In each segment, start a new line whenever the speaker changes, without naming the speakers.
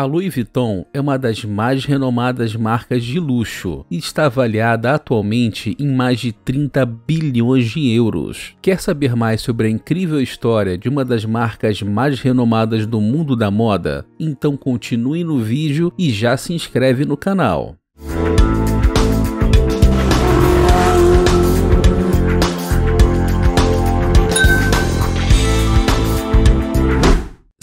A Louis Vuitton é uma das mais renomadas marcas de luxo e está avaliada atualmente em mais de 30 bilhões de euros. Quer saber mais sobre a incrível história de uma das marcas mais renomadas do mundo da moda? Então continue no vídeo e já se inscreve no canal.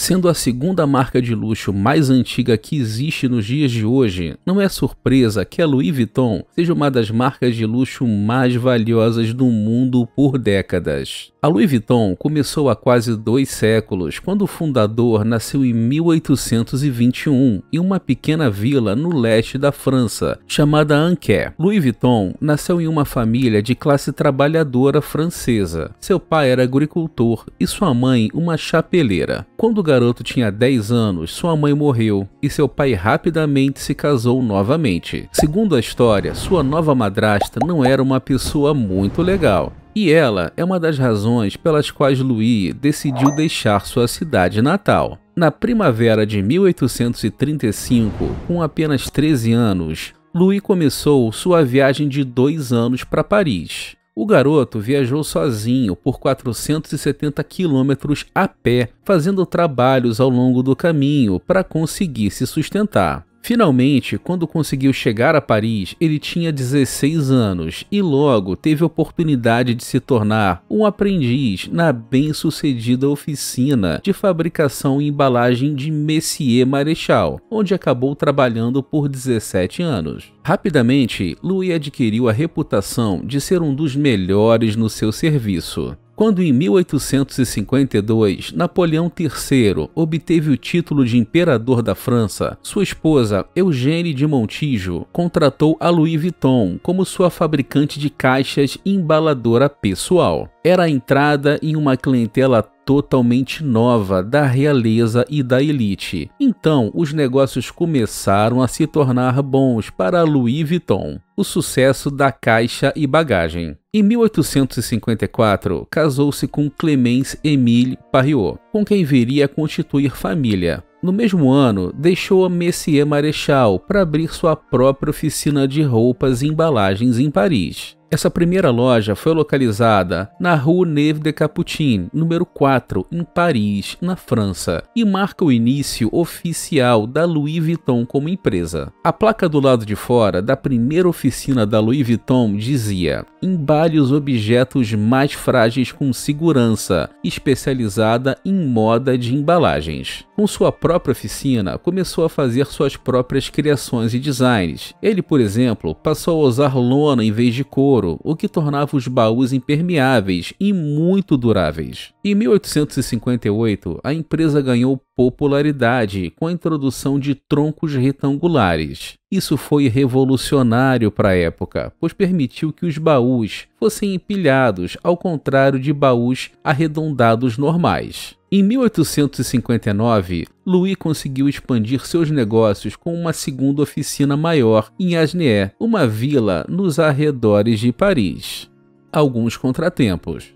Sendo a segunda marca de luxo mais antiga que existe nos dias de hoje, não é surpresa que a Louis Vuitton seja uma das marcas de luxo mais valiosas do mundo por décadas. A Louis Vuitton começou há quase dois séculos, quando o fundador nasceu em 1821 em uma pequena vila no leste da França, chamada Anquet. Louis Vuitton nasceu em uma família de classe trabalhadora francesa. Seu pai era agricultor e sua mãe uma chapeleira. Quando o garoto tinha 10 anos, sua mãe morreu e seu pai rapidamente se casou novamente. Segundo a história, sua nova madrasta não era uma pessoa muito legal. E ela é uma das razões pelas quais Louis decidiu deixar sua cidade natal. Na primavera de 1835, com apenas 13 anos, Louis começou sua viagem de dois anos para Paris. O garoto viajou sozinho por 470 quilômetros a pé, fazendo trabalhos ao longo do caminho para conseguir se sustentar. Finalmente, quando conseguiu chegar a Paris, ele tinha 16 anos e logo teve a oportunidade de se tornar um aprendiz na bem-sucedida oficina de fabricação e embalagem de Messier Marechal, onde acabou trabalhando por 17 anos. Rapidamente, Louis adquiriu a reputação de ser um dos melhores no seu serviço. Quando em 1852 Napoleão III obteve o título de imperador da França, sua esposa Eugênie de Montijo contratou a Louis Vuitton como sua fabricante de caixas e embaladora pessoal. Era a entrada em uma clientela totalmente nova da realeza e da elite. Então, os negócios começaram a se tornar bons para Louis Vuitton. O sucesso da caixa e bagagem. Em 1854, casou-se com Clemence Émile Parriot, com quem viria a constituir família. No mesmo ano, deixou a Messier Marechal para abrir sua própria oficina de roupas e embalagens em Paris. Essa primeira loja foi localizada na Rue Neve de Capuchin, número 4, em Paris, na França, e marca o início oficial da Louis Vuitton como empresa. A placa do lado de fora da primeira oficina da Louis Vuitton dizia: "Embale os objetos mais frágeis com segurança", especializada em moda de embalagens com sua própria oficina, começou a fazer suas próprias criações e designs. Ele, por exemplo, passou a usar lona em vez de couro, o que tornava os baús impermeáveis e muito duráveis. Em 1858, a empresa ganhou popularidade com a introdução de troncos retangulares. Isso foi revolucionário para a época, pois permitiu que os baús fossem empilhados, ao contrário de baús arredondados normais. Em 1859, Louis conseguiu expandir seus negócios com uma segunda oficina maior em Asnières, uma vila nos arredores de Paris. Alguns contratempos.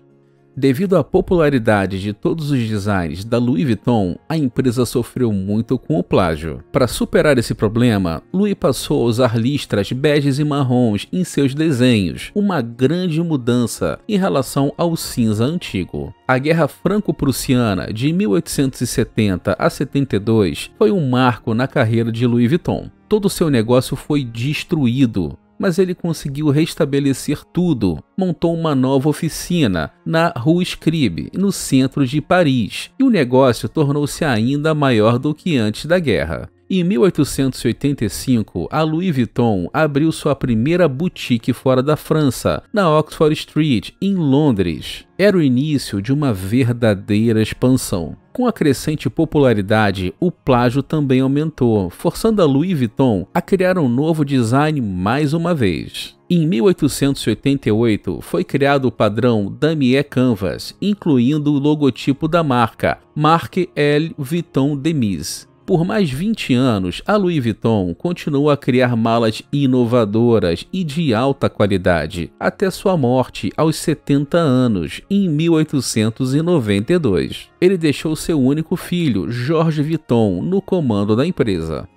Devido à popularidade de todos os designs da Louis Vuitton, a empresa sofreu muito com o plágio. Para superar esse problema, Louis passou a usar listras beges e marrons em seus desenhos, uma grande mudança em relação ao cinza antigo. A Guerra Franco-Prussiana de 1870 a 72 foi um marco na carreira de Louis Vuitton. Todo seu negócio foi destruído mas ele conseguiu restabelecer tudo. Montou uma nova oficina na Rue Scribe, no centro de Paris, e o negócio tornou-se ainda maior do que antes da guerra. Em 1885, a Louis Vuitton abriu sua primeira boutique fora da França, na Oxford Street, em Londres. Era o início de uma verdadeira expansão. Com a crescente popularidade, o plágio também aumentou, forçando a Louis Vuitton a criar um novo design mais uma vez. Em 1888 foi criado o padrão Damier Canvas, incluindo o logotipo da marca Marc L. Vuitton Demise. Por mais 20 anos, a Louis Vuitton continuou a criar malas inovadoras e de alta qualidade, até sua morte aos 70 anos, em 1892. Ele deixou seu único filho, Jorge Vuitton, no comando da empresa.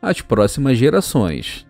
As próximas gerações.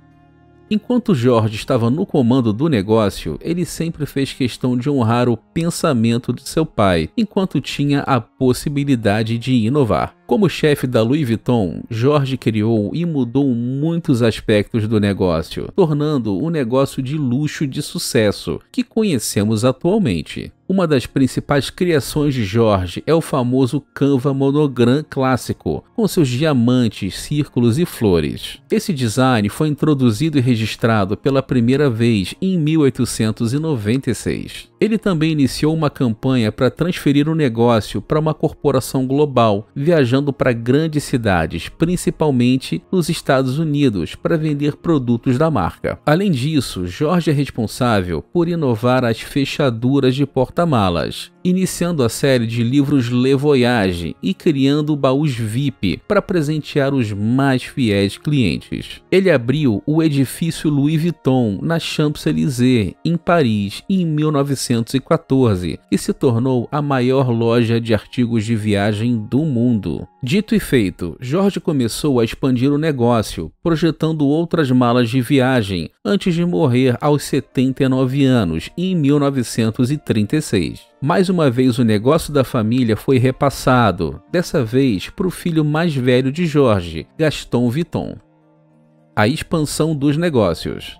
Enquanto Jorge estava no comando do negócio, ele sempre fez questão de honrar o pensamento de seu pai, enquanto tinha a possibilidade de inovar. Como chefe da Louis Vuitton, Jorge criou e mudou muitos aspectos do negócio, tornando o um negócio de luxo de sucesso que conhecemos atualmente. Uma das principais criações de Jorge é o famoso Canva Monogram clássico, com seus diamantes, círculos e flores. Esse design foi introduzido e registrado pela primeira vez em 1896. Ele também iniciou uma campanha para transferir o negócio para uma corporação global, viajando viajando para grandes cidades, principalmente nos Estados Unidos, para vender produtos da marca. Além disso, Jorge é responsável por inovar as fechaduras de porta-malas iniciando a série de livros Le Voyage e criando baús VIP para presentear os mais fiéis clientes. Ele abriu o edifício Louis Vuitton na Champs-Élysées, em Paris, em 1914, e se tornou a maior loja de artigos de viagem do mundo. Dito e feito, Jorge começou a expandir o negócio, projetando outras malas de viagem antes de morrer aos 79 anos, em 1936. Mais uma vez, o negócio da família foi repassado, dessa vez para o filho mais velho de Jorge, Gaston Viton. A expansão dos negócios.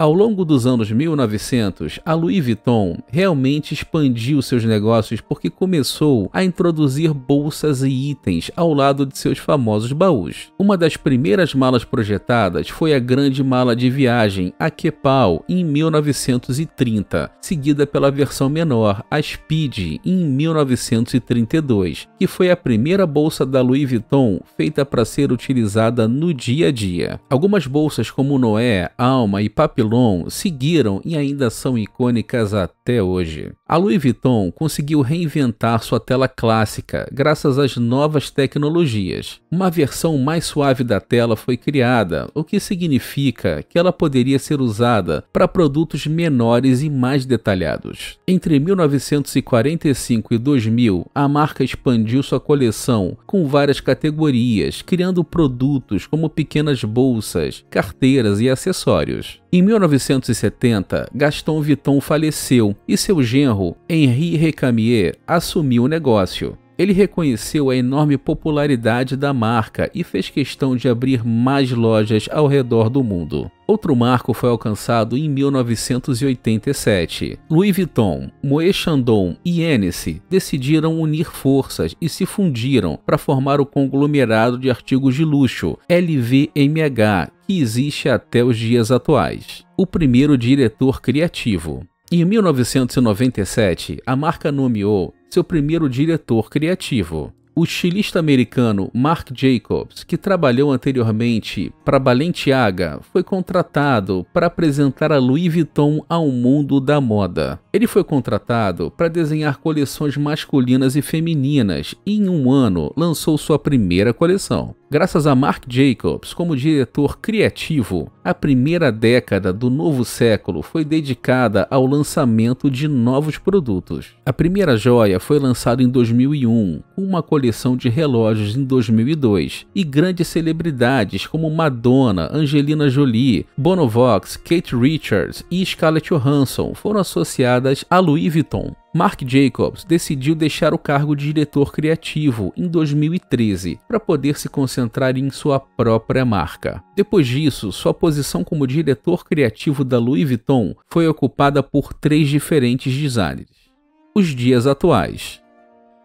Ao longo dos anos 1900, a Louis Vuitton realmente expandiu seus negócios porque começou a introduzir bolsas e itens ao lado de seus famosos baús. Uma das primeiras malas projetadas foi a grande mala de viagem, a Kepal, em 1930, seguida pela versão menor, a Speed, em 1932, que foi a primeira bolsa da Louis Vuitton feita para ser utilizada no dia a dia. Algumas bolsas como Noé, Alma e Papillon Elon seguiram e ainda são icônicas até hoje. A Louis Vuitton conseguiu reinventar sua tela clássica graças às novas tecnologias. Uma versão mais suave da tela foi criada, o que significa que ela poderia ser usada para produtos menores e mais detalhados. Entre 1945 e 2000, a marca expandiu sua coleção com várias categorias, criando produtos como pequenas bolsas, carteiras e acessórios. Em 1970, Gaston Vuitton faleceu e seu genro, Henri Recamier, assumiu o negócio. Ele reconheceu a enorme popularidade da marca e fez questão de abrir mais lojas ao redor do mundo. Outro marco foi alcançado em 1987. Louis Vuitton, Moët Chandon e Hennessy decidiram unir forças e se fundiram para formar o conglomerado de artigos de luxo LVMH, que existe até os dias atuais, o primeiro diretor criativo. Em 1997, a marca nomeou seu primeiro diretor criativo, o estilista americano Mark Jacobs, que trabalhou anteriormente para Balenciaga, foi contratado para apresentar a Louis Vuitton ao mundo da moda. Ele foi contratado para desenhar coleções masculinas e femininas e em um ano lançou sua primeira coleção. Graças a Mark Jacobs como diretor criativo, a primeira década do novo século foi dedicada ao lançamento de novos produtos. A primeira joia foi lançada em 2001, uma coleção de relógios em 2002, e grandes celebridades como Madonna, Angelina Jolie, Bono Vox, Kate Richards e Scarlett Johansson foram associadas a Louis Vuitton. Mark Jacobs decidiu deixar o cargo de diretor criativo em 2013 para poder se concentrar em sua própria marca. Depois disso, sua posição como diretor criativo da Louis Vuitton foi ocupada por três diferentes designers. Os dias atuais.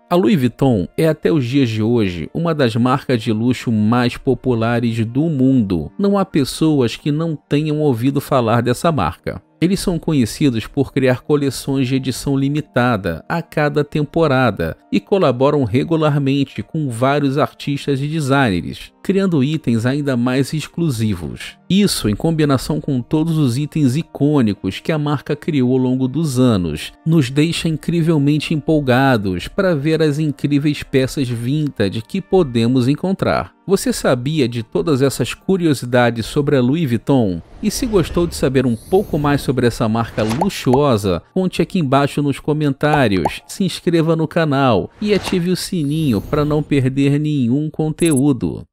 A Louis Vuitton é até os dias de hoje uma das marcas de luxo mais populares do mundo. Não há pessoas que não tenham ouvido falar dessa marca. Eles são conhecidos por criar coleções de edição limitada a cada temporada e colaboram regularmente com vários artistas e designers, criando itens ainda mais exclusivos. Isso em combinação com todos os itens icônicos que a marca criou ao longo dos anos, nos deixa incrivelmente empolgados para ver as incríveis peças vintage que podemos encontrar. Você sabia de todas essas curiosidades sobre a Louis Vuitton? E se gostou de saber um pouco mais sobre essa marca luxuosa, conte aqui embaixo nos comentários, se inscreva no canal e ative o sininho para não perder nenhum conteúdo.